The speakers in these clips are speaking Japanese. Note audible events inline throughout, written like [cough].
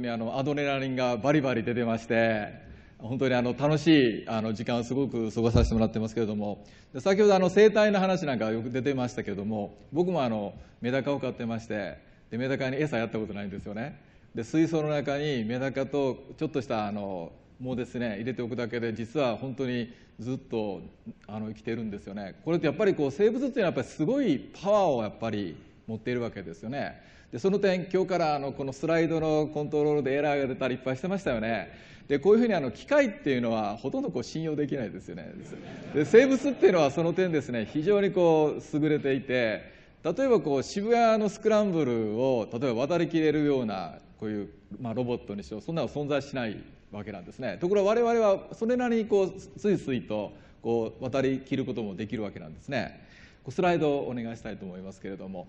当にあのアドレナリンがバリバリ出てまして、本当にあの楽しいあの時間をすごく過ごさせてもらってますけれども先ほどあの生態の話なんかよく出てましたけれども僕もあのメダカを飼ってましてでメダカに餌やったことないんですよねで水槽の中にメダカとちょっとしたあのもうですね入れておくだけで実は本当にずっとあの生きてるんですよねこれってやっぱりこう生物っていうのはやっぱりすごいパワーをやっぱり持っているわけですよねでその点、今日からあのこのスライドのコントロールでエラーが出たりいっぱいしてましたよね。でこういうふうにあの機械っていうのはほとんどこう信用できないですよねで生物っていうのはその点ですね非常にこう優れていて例えばこう渋谷のスクランブルを例えば渡りきれるようなこういう、まあ、ロボットにしうそんなの存在しないわけなんですねところが我々はそれなりにこうついついとこう渡りきることもできるわけなんですねスライドをお願いしたいと思いますけれども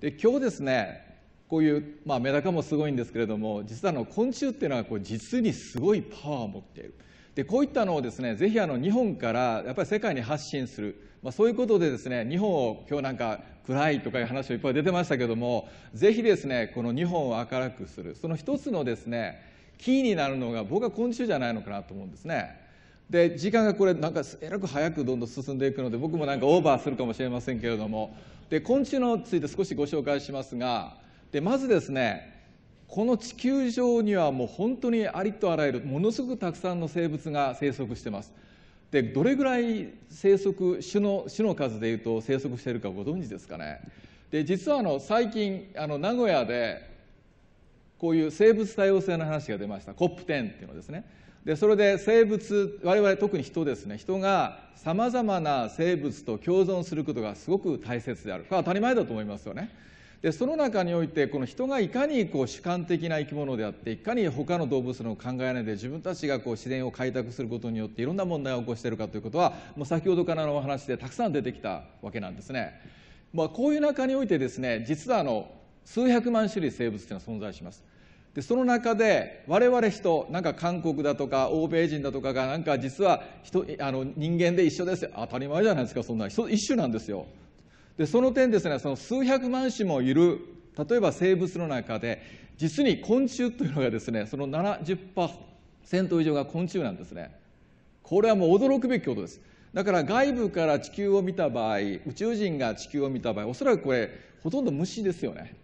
で今日ですねこういう、まあ、メダカもすごいんですけれども実はあの昆虫っていうのはこう実にすごいパワーを持っているでこういったのをですねぜひあの日本からやっぱり世界に発信する、まあ、そういうことでですね日本を今日なんか暗いとかいう話がいっぱい出てましたけどもぜひですねこの日本を明るくするその一つのですねキーになるのが僕は昆虫じゃないのかなと思うんですね。で時間がこれなんかえらく早くどんどん進んでいくので僕もなんかオーバーするかもしれませんけれどもで昆虫のついて少しご紹介しますがでまずですねこの地球上にはもう本当にありとあらゆるものすごくたくさんの生物が生息してますでどれぐらい生息種の種の数でいうと生息しているかご存知ですかねで実はあの最近あの名古屋でこういう生物多様性の話が出ました COP10 っていうのですねでそれで生物我々特に人ですね人がさまざまな生物と共存することがすごく大切であるこれは当たり前だと思いますよねでその中においてこの人がいかにこう主観的な生き物であっていかに他の動物の考えないで自分たちがこう自然を開拓することによっていろんな問題を起こしているかということはもう先ほどからのお話でたくさん出てきたわけなんですね。まあ、こういう中においてですね実はあの数百万種類生物というのは存在します。でその中で我々人なんか韓国だとか欧米人だとかがなんか実は人あの人間で一緒です当たり前じゃないですかそんな一種なんですよでその点ですねその数百万種もいる例えば生物の中で実に昆虫というのがですねその70%以上が昆虫なんですねこれはもう驚くべきことですだから外部から地球を見た場合宇宙人が地球を見た場合おそらくこれほとんど虫ですよね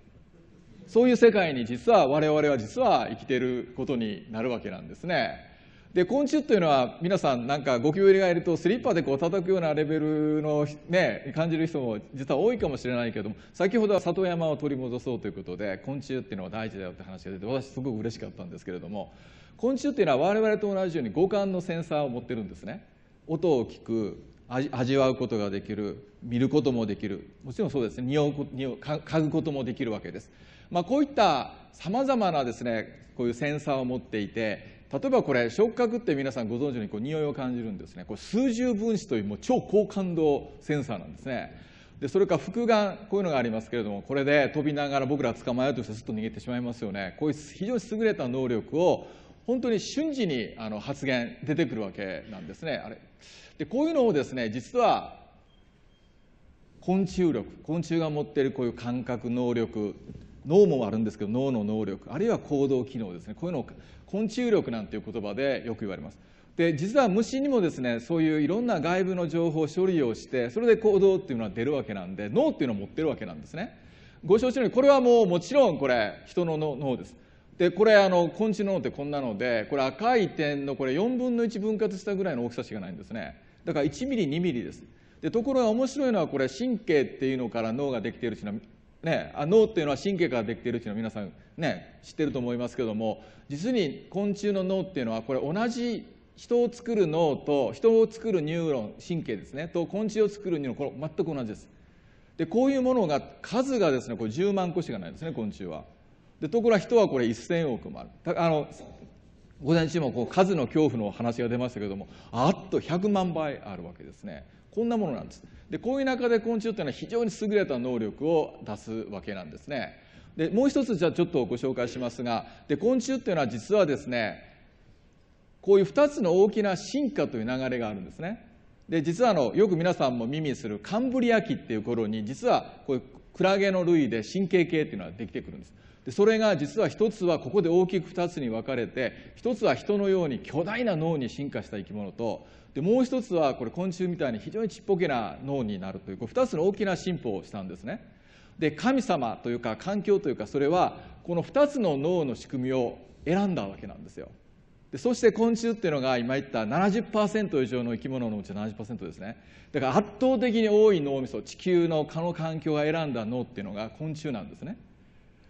そういう世界に実は我々は実は生きていることになるわけなんですねで昆虫というのは皆さんなんかゴキブリがいるとスリッパでこう叩くようなレベルの、ね、感じる人も実は多いかもしれないけども先ほどは里山を取り戻そうということで昆虫っていうのは大事だよって話が出て私すごく嬉しかったんですけれども昆虫っていうのは我々と同じように五感のセンサーを持ってるんですね。音を聞く味わうことができる見ることもできるもちろんそうですね匂う匂嗅ぐこともできるわけです、まあ、こういったさまざまなですねこういうセンサーを持っていて例えばこれ触覚って皆さんご存知のようにこう匂いを感じるんですねこれ数十分子というもう超高感度センサーなんですねでそれから複眼こういうのがありますけれどもこれで飛びながら僕ら捕まえようとしてすっと逃げてしまいますよねこういう非常に優れた能力を本当に瞬時にあの発言出てくるわけなんですねあれでこういうのをですね実は昆虫力昆虫が持っているこういう感覚能力脳もあるんですけど脳の能力あるいは行動機能ですねこういうのを昆虫力なんていう言葉でよく言われますで実は虫にもですねそういういろんな外部の情報処理をしてそれで行動っていうのは出るわけなんで脳っていうのを持ってるわけなんですねご承知のようにこれはもうもちろんこれ人の脳ですでこれあの昆虫の脳ってこんなのでこれ赤い点のこれ4分の1分割したぐらいの大きさしかないんですねだから1ミリ2ミリですでところが面白いのはこれ神経っていうのから脳ができているというのはね、あ脳っていうのは神経からできているっていうのは皆さん、ね、知ってると思いますけども実に昆虫の脳っていうのはこれ同じ人を作る脳と人を作るニューロン神経ですねと昆虫を作るニューロンこれ全く同じですでこういうものが数がですねこれ10万個しかないですね昆虫はでところが人はこれ1000億もあるあの午前中もこう数の恐怖の話が出ましたけれどもあっと100万倍あるわけですねこんなものなんです。でこういう中で昆虫っていうのは非常に優れた能力を出すわけなんですね。でもう一つじゃあちょっとご紹介しますがで昆虫っていうのは実はですねこういう2つの大きな進化という流れがあるんですね。で実はあのよく皆さんも耳にするカンブリア紀っていう頃に実はこういうクラゲの類で神経系っていうのはできてくるんです。でそれが実は一つはここで大きく二つに分かれて一つは人のように巨大な脳に進化した生き物とでもう一つはこれ昆虫みたいに非常にちっぽけな脳になるというこう2つの大きな進歩をしたんですね。で神様というか環境というかそれはこの2つの脳の仕組みを選んだわけなんですよ。でそして昆虫っていうのが今言った70%以上の生き物のうち70%ですねだから圧倒的に多い脳みそ地球の蚊の環境が選んだ脳っていうのが昆虫なんですね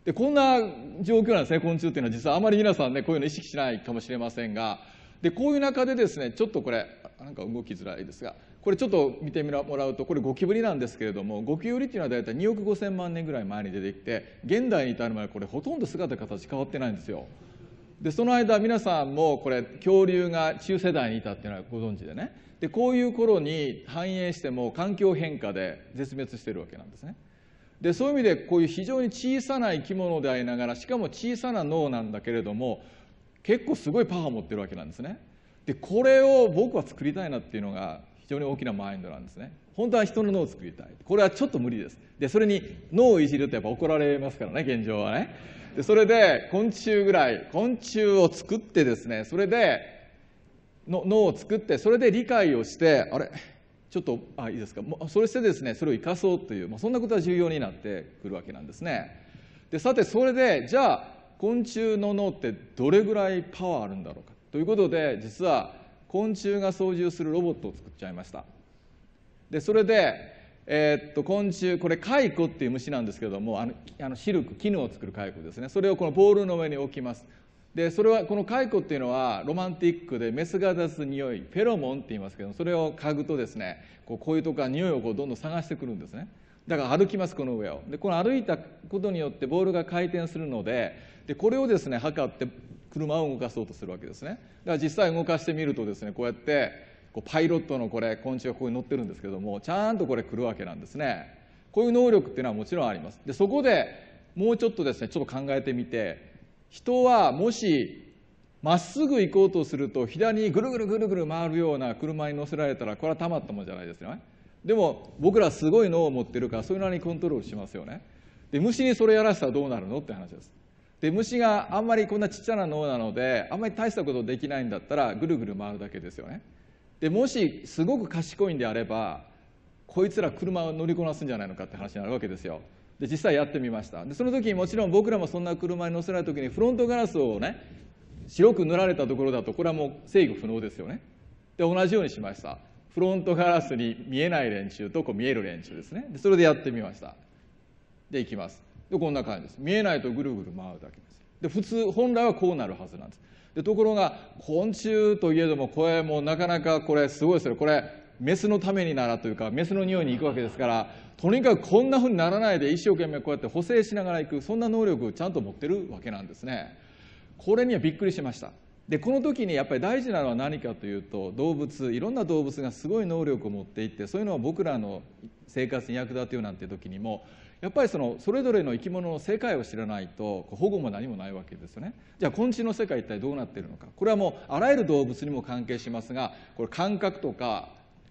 でこんな状況なんですね昆虫っていうのは実はあまり皆さんねこういうの意識しないかもしれませんがでこういう中でですねちょっとこれなんか動きづらいですがこれちょっと見てもらうとこれゴキブリなんですけれどもゴキブリっていうのは大体2億5千万年ぐらい前に出てきて現代に至るまでこれほとんど姿形変わってないんですよでその間皆さんもこれ恐竜が中世代にいたっていうのはご存知でねでこういう頃に繁栄しても環境変化で絶滅してるわけなんですねでそういう意味でこういう非常に小さな生き物でありながらしかも小さな脳なんだけれども結構すごいパワーを持ってるわけなんですねでこれを僕は作りたいなっていうのが非常に大きなマインドなんですね本当は人の脳を作りたいこれはちょっと無理ですでそれに脳をいじるとやっぱ怒られますからね現状はねでそれで昆虫ぐらい昆虫を作ってですねそれでの脳を作ってそれで理解をしてあれちょっとあいいですかそれしてですねそれを生かそうという、まあ、そんなことが重要になってくるわけなんですねでさてそれでじゃあ昆虫の脳ってどれぐらいパワーあるんだろうかということで実は昆虫が操縦するロボットを作っちゃいましたでそれで、えー、っと昆虫これ蚕っていう虫なんですけどもあのあのシルク絹を作る蚕ですねそれをこのボールの上に置きますでそれはこの蚕っていうのはロマンティックでメスが出す匂いフェロモンって言いますけどそれを嗅ぐとですねこうこういうとこから匂いをこうどんどん探してくるんですねだから歩きますこの上をでこの歩いたことによってボールが回転するのででこれをですね測って車を動かそうとするわけですねだから実際動かしてみるとですねこうやってこうパイロットのこれ昆虫がここに乗ってるんですけどもちゃんとこれ来るわけなんですねこういう能力っていうのはもちろんありますでそこでもうちょっとですねちょっと考えてみて人はもしまっすぐ行こうとすると左にぐるぐるぐるぐる回るような車に乗せられたらこれはたまったもんじゃないですよねでも僕らすごい脳を持ってるからそれなりにコントロールしますよねで虫にそれやらせたらどうなるのって話ですで虫があんまりこんなちっちゃな脳なのであんまり大したことできないんだったらぐるぐる回るだけですよねでもしすごく賢いんであればこいつら車を乗りこなすんじゃないのかって話になるわけですよで実際やってみましたでその時にもちろん僕らもそんな車に乗せない時にフロントガラスをね白く塗られたところだとこれはもう制御不能ですよねで同じようにしましたフロントガラスに見えない練習とこう見える練習ですねでそれでやってみましたでいきますでこんな感じです見えないとぐるぐる回るだけですで普通本来はこうなるはずなんですでところが昆虫といえどもこれもうなかなかこれすごいですよこれメスのためにならというかメスの匂いに行くわけですからとにかくこんなふうにならないで一生懸命こうやって補正しながら行くそんな能力をちゃんと持ってるわけなんですねこれにはびっくりしましたでこの時にやっぱり大事なのは何かというと動物いろんな動物がすごい能力を持っていてそういうのは僕らの生活に役立てようなんて時にもやっぱりそのそれぞれの生き物の世界を知らないと保護も何もないわけですよねじゃあ昆虫の世界一体どうなっているのかこれはもうあらゆる動物にも関係しますがこれ感覚とか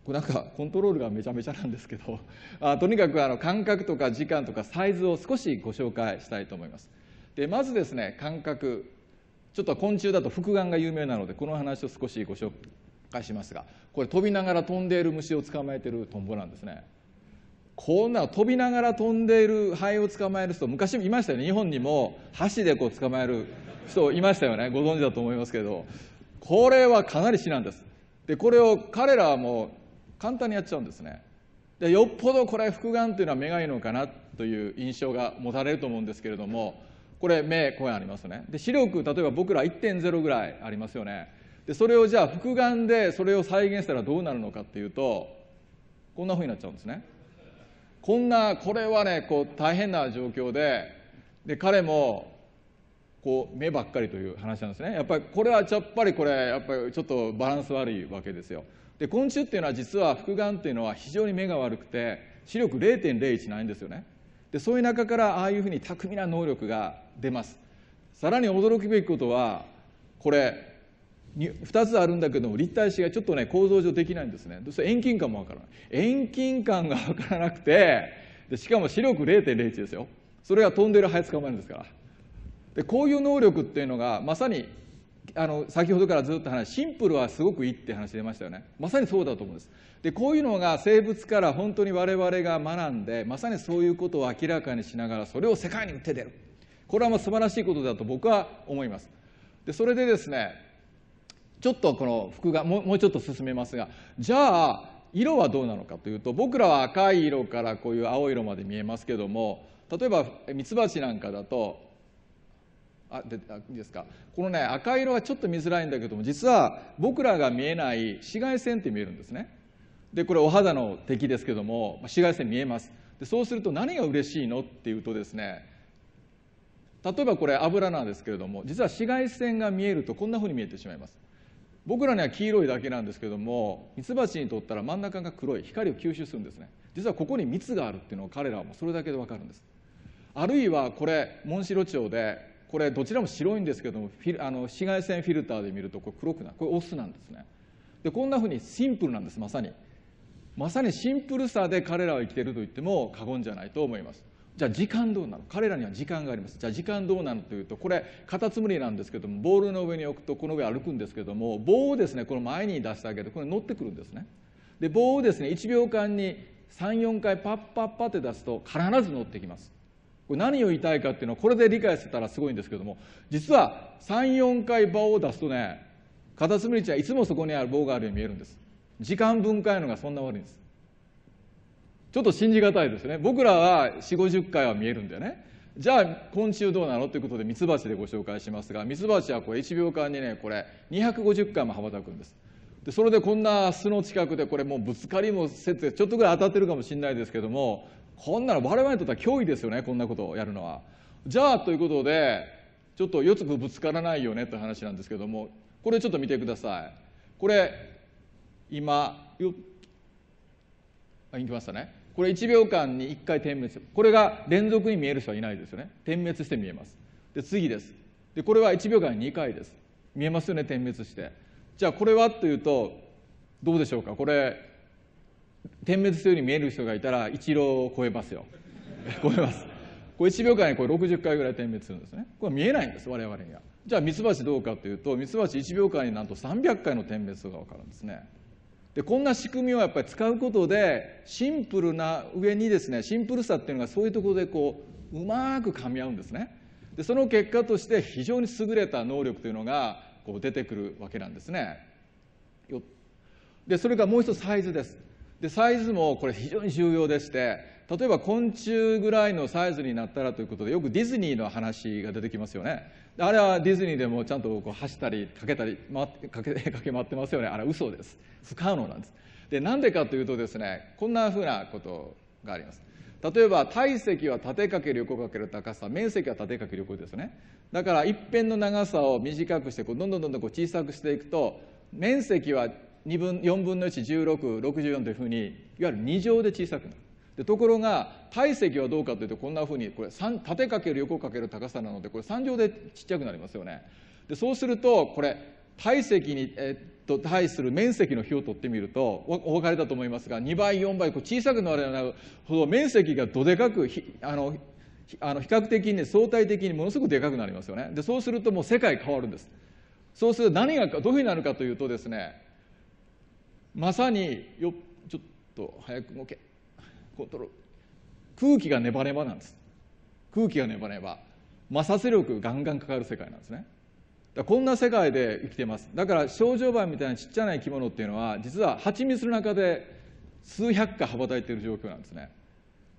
なんかコントロールがめちゃめちゃなんですけどあとにかくあの感覚とか時間とかサイズを少しご紹介したいと思いますでまずですね感覚ちょっと昆虫だと複眼が有名なのでこの話を少しご紹介しますがこれ飛びながら飛んでいる虫を捕まえてるトンボなんですねこんな飛びながら飛んでいるハエを捕まえる人昔いましたよね日本にも箸でこう捕まえる人いましたよねご存知だと思いますけどこれはかなり至難ですでこれを彼らはもう簡単にやっちゃうんですねでよっぽどこれ複眼というのは目がいいのかなという印象が持たれると思うんですけれどもこれ目こうありますねで視力例えば僕ら1.0ぐらいありますよねでそれをじゃあ複眼でそれを再現したらどうなるのかっていうとこんなふうになっちゃうんですねこんなこれはねこう大変な状況でで彼もこう目ばっかりという話なんですねやっぱりこれはちょっぱりこれやっぱりちょっとバランス悪いわけですよで昆虫っていうのは実は複眼っていうのは非常に目が悪くて視力0.01ないんですよねでそういう中からああいうふうに巧みな能力が出ますさらに驚くべきことはこれ2つあるんだけども立体詞がちょっとね構造上できないんですねどうせ遠近感もわからない遠近感がわからなくてでしかも視力0.01ですよそれが飛んでるハエ捕まえるんですからでこういう能力っていうのがまさにあの先ほどからずっと話シンプルはすごくいいって話出ましたよねまさにそうだと思うんですでこういうのが生物から本当に我々が学んでまさにそういうことを明らかにしながらそれを世界に打って出るこれはまあ素晴らしいことだと僕は思いますでそれでですねちょっとこの服がもうちょっと進めますがじゃあ色はどうなのかというと僕らは赤い色からこういう青色まで見えますけども例えばミツバチなんかだとあでいいですかこのね赤色はちょっと見づらいんだけども実は僕らが見えない紫外線って見えるんですね。でこれお肌の敵ですけども紫外線見えます。でそうすると何が嬉しいのっていうとですね例えばこれ油なんですけれども実は紫外線が見えるとこんなふうに見えてしまいます。僕らには黄色いだけなんですけどもミツバチにとったら真ん中が黒い光を吸収するんですね実はここに蜜があるっていうのを彼らはもうそれだけで分かるんですあるいはこれモンシロチョウでこれどちらも白いんですけどもあの紫外線フィルターで見るとこれ黒くなるこれオスなんですねでこんなふうにシンプルなんですまさにまさにシンプルさで彼らは生きてると言っても過言じゃないと思いますじゃあ時間どうなの彼らには時間がありますじゃあ時間どうなのというとこれカタツムリなんですけどもボールの上に置くとこの上歩くんですけども棒をですねこの前に出してあげるこれ乗ってくるんですねで棒をですね1秒間に34回パッパッパって出すと必ず乗ってきますこれ何を言いたいかっていうのはこれで理解してたらすごいんですけども実は34回棒を出すとねカタツムリちゃんいつもそこにある棒があるように見えるんです時間分解のがそんな悪いんですちょっと信じがたいですね。僕らは4、50回は見えるんだよね。じゃあ、昆虫どうなのということで、ミツバチでご紹介しますが、ミツバチはこれ1秒間にね、これ、250回も羽ばたくんです。で、それでこんな巣の近くで、これもうぶつかりもせず、ちょっとぐらい当たってるかもしれないですけども、こんなの我々にとっては脅威ですよね、こんなことをやるのは。じゃあ、ということで、ちょっと四つくぶつからないよねという話なんですけども、これちょっと見てください。これ、今、よ、あ、いきましたね。これ1秒間に1回点滅これが連続に見える人はいないですよね点滅して見えますで次ですでこれは1秒間に2回です見えますよね点滅してじゃあこれはというとどうでしょうかこれ点滅するように見える人がいたら一郎を超えますよ [laughs] 超えますこれ1秒間にこれ60回ぐらい点滅するんですねこれ見えないんです我々にはじゃあミツバチどうかというとミツバチ1秒間になんと300回の点滅が分かるんですねでこんな仕組みをやっぱり使うことでシンプルな上にですねシンプルさっていうのがそういうところでこううまく噛み合うんですねでその結果として非常に優れた能力というのがこう出てくるわけなんですねでそれからもう一つサイズですでサイズもこれ非常に重要でして例えば昆虫ぐらいのサイズになったらということでよくディズニーの話が出てきますよねあれはディズニーでもちゃんとこう走ったりかけたり回かけかけ回ってますよねあれ嘘です不可能なんですでなんでかというとですねこんなふうなことがあります例えば体積は縦かける横かける高さ面積は縦かける横ですねだから一辺の長さを短くしてこうどんどんどんどんこう小さくしていくと面積は2分4分の11664というふうにいわゆる2乗で小さくなるでところが体積はどうかというとこんなふうにこれ縦かける横かける高さなのでこれ3乗でちっちゃくなりますよね。でそうするとこれ体積に、えっと対する面積の比を取ってみるとお分かりだと思いますが2倍4倍こう小さくなるほど面積がどでかくあのあの比較的に、ね、相対的にものすごくでかくなりますよね。でそうするともう世界変わるんです。そうすると何がどういうふうになるかというとですねまさによちょっと早く動け。空気がネバネバなんです空気がネバネバ摩擦力ガンガンかかる世界なんですねだこんな世界で生きてますだから症状ウみたいなちっちゃな生き物っていうのは実は蜂蜜の中で数百か羽ばたいている状況なんですね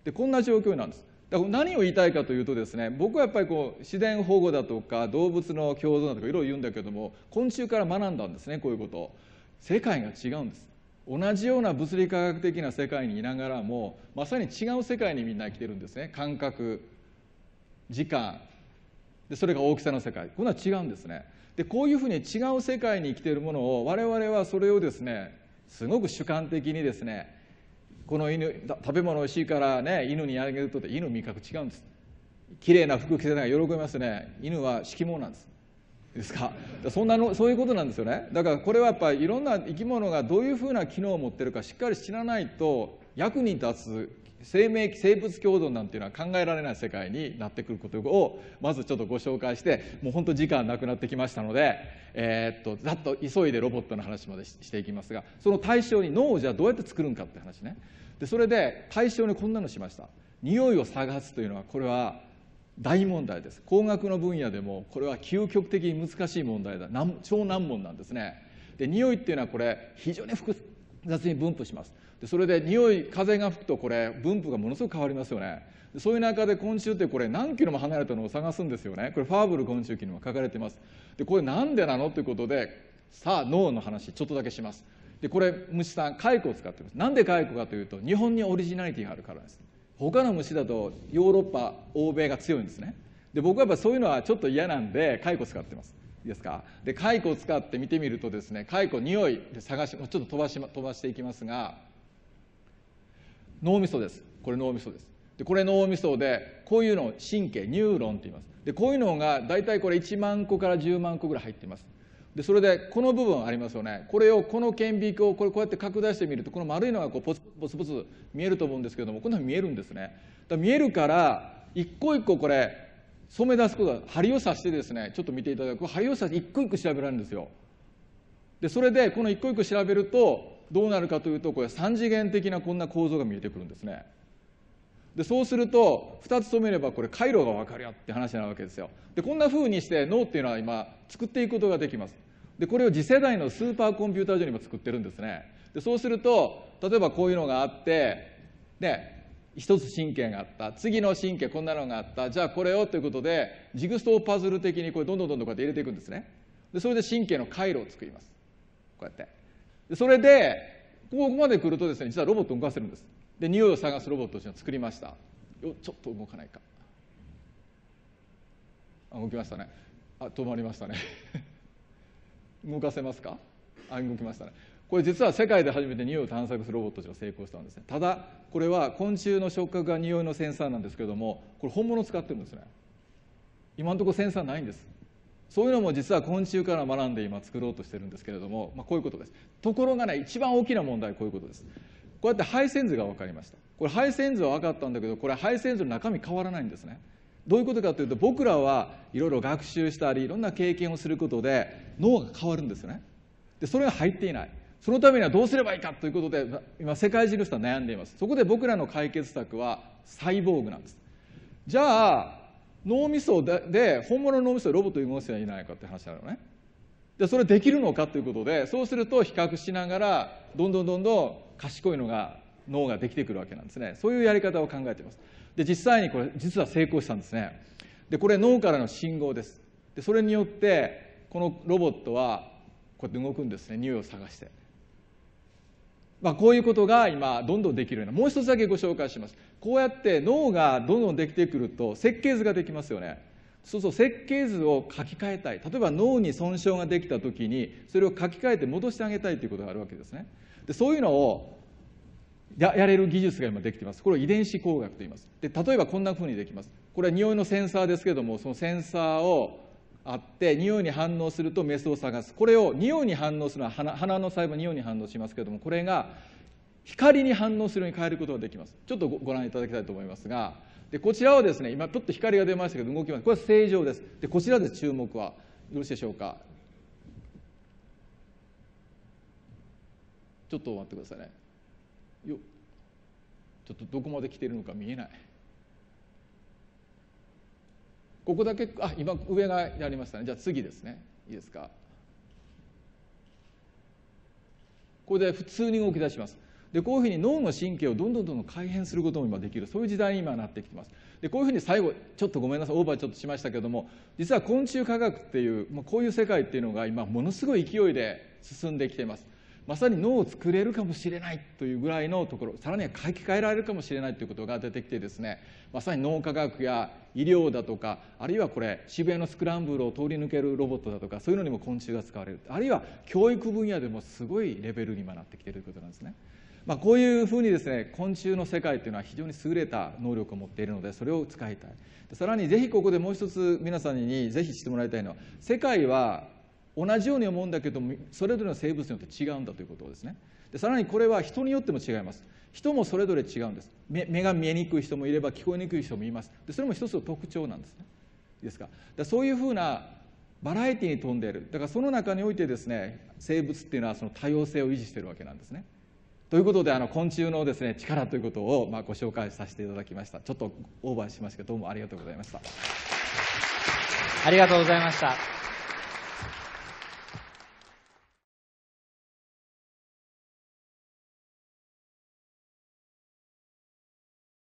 でこんな状況なんですだから何を言いたいかというとですね僕はやっぱりこう自然保護だとか動物の共存だとかいろいろ言うんだけども昆虫から学んだんですねこういうこと世界が違うんです同じような物理科学的な世界にいながらもまさに違う世界にみんな生きてるんですね感覚時間でそれが大きさの世界こんな違うんですねでこういうふうに違う世界に生きているものを我々はそれをですねすごく主観的にですねこの犬食べ物おいしいからね犬にあげるとって犬味覚違うんです綺麗な服着てない喜びますね犬は色物なんですですかそんなのそういうことなんですよねだからこれはやっぱりいろんな生き物がどういうふうな機能を持ってるかしっかり知らないと役に立つ生命生物共存なんていうのは考えられない世界になってくることをまずちょっとご紹介してもうほんと時間なくなってきましたので、えー、っとざっと急いでロボットの話までしていきますがその対象に脳をじゃあどうやって作るんかって話ねでそれで対象にこんなのしました匂いを探すというのはこれは大問題です工学の分野でもこれは究極的に難しい問題だ超難問なんですねで匂いっていうのはこれ非常に複雑に分布しますでそれで匂い風が吹くとこれ分布がものすごく変わりますよねそういう中で昆虫ってこれ何キロも離れたのを探すんですよねこれファーブル昆虫記にも書かれてますでこれなんでなのということでさあ脳の話ちょっとだけしますでこれ虫さん蚕を使ってますなんで蚕かというと日本にオリジナリティがあるからです他の虫だとヨーロッパ欧米が強いんですねで僕はやっぱそういうのはちょっと嫌なんで蚕使ってますですかで蚕を使って見てみるとですね蚕匂いで探しちょっと飛ばし飛ばしていきますが脳みそですこれ脳みそですでこれ脳みそでこういうのを神経ニューロンと言いますでこういうのが大体これ1万個から10万個ぐらい入っていますでそれでこの部分ありますよねこれをこの顕微鏡をこれこうやって拡大してみるとこの丸いのがこうポツポツポツ見えると思うんですけれどもこんなふうに見えるんですねだ見えるから一個一個これ染め出すこと針を刺してですねちょっと見ていただく針を刺して一個一個調べられるんですよでそれでこの一個一個調べるとどうなるかというとこれ3次元的なこんな構造が見えてくるんですねでそうすると2つ染めればこれ回路が分かるよって話なわけですよでこんなふうにして脳っていうのは今作っていくことができますでこれを次世代のスーパーコンピューター上にも作ってるんですねでそうすると例えばこういうのがあってで一つ神経があった次の神経こんなのがあったじゃあこれをということでジグソーパズル的にこれどんどんどんどんこうやって入れていくんですねでそれで神経の回路を作りますこうやってでそれでここまで来るとですね実はロボットを動かせるんですで匂いを探すロボットを作りましたよちょっと動かないかあ動きましたねあ止まりましたね動かせますかあ動きましたねこれ実は世界で初めて匂いを探索するロボットが成功したんですねただこれは昆虫の触覚が匂いのセンサーなんですけどもこれ本物使ってるんですね今のところセンサーないんですそういうのも実は昆虫から学んで今作ろうとしてるんですけれども、まあ、こういうことですところがね一番大きな問題はこういうことですこうやって配線図が分かりましたこれ配線図は分かったんだけどこれ配線図の中身変わらないんですねどういうことかというと僕らはいろいろ学習したりいろんな経験をすることで脳が変わるんですよねでそれが入っていないそのためにはどうすればいいかということで今世界中の人は悩んでいますそこで僕らの解決策はサイボーグなんですじゃあ脳みそで本物の脳みそでロボット動かせばいいないかって話なのねでそれできるのかということでそうすると比較しながらどんどんどんどん賢いのが脳ができてくるわけなんですねそういうやり方を考えていますで、実際にこれ、実は成功したんですね。で、これ脳からの信号です。で、それによって、このロボットは、こうやって動くんですね、匂いを探して。まあ、こういうことが今どんどんできるようなもう一つだけご紹介しますこうやって脳がどんどんできてくると設計図ができますよねそうそう設計図を書き換えたい例えば脳に損傷ができた時にそれを書き換えて戻してあげたいということがあるわけですねでそういうのをやれる技術が今できています。これを遺伝子工学と言います。で、例えばこんなふうにできます。これは匂いのセンサーですけれども、そのセンサーをあって、匂いに反応するとメスを探す。これを匂いに反応するのは鼻鼻の細胞に匂いに反応しますけれども、これが光に反応するように変えることができます。ちょっとご覧いただきたいと思いますが、でこちらはですね、今、ちょっと光が出ましたけど、動きます。これは正常です。で、こちらです、注目は。よろしいでしょうか。ちょっと待ってくださいね。よちょっとどこまで来てるのか見えないここだけあ今上がやりましたねじゃあ次ですねいいですかこれで普通に動き出しますでこういうふうに脳の神経をどんどんどんどん改変することも今できるそういう時代に今なってきてますでこういうふうに最後ちょっとごめんなさいオーバーちょっとしましたけども実は昆虫科学っていう、まあ、こういう世界っていうのが今ものすごい勢いで進んできていますまさに脳を作れるかもしれないというぐらいのところさらには書き換えられるかもしれないということが出てきてですねまさに脳科学や医療だとかあるいはこれ渋谷のスクランブルを通り抜けるロボットだとかそういうのにも昆虫が使われるあるいは教育分野でもすごいレベルに今なってきているということなんですね。まあ、こういうふうにですね昆虫の世界というのは非常に優れた能力を持っているのでそれを使いたいさらにぜひここでもう一つ皆さんにぜひ知ってもらいたいのは世界は同じように思うんだけどもそれぞれの生物によって違うんだということですねでさらにこれは人によっても違います人もそれぞれ違うんです目が見えにくい人もいれば聞こえにくい人もいますでそれも一つの特徴なんですねですかだそういうふうなバラエティに富んでいるだからその中においてですね生物っていうのはその多様性を維持してるわけなんですねということであの昆虫のですね力ということをまあご紹介させていただきましたちょっとオーバーしましたけどどうもありがとうございましたありがとうございました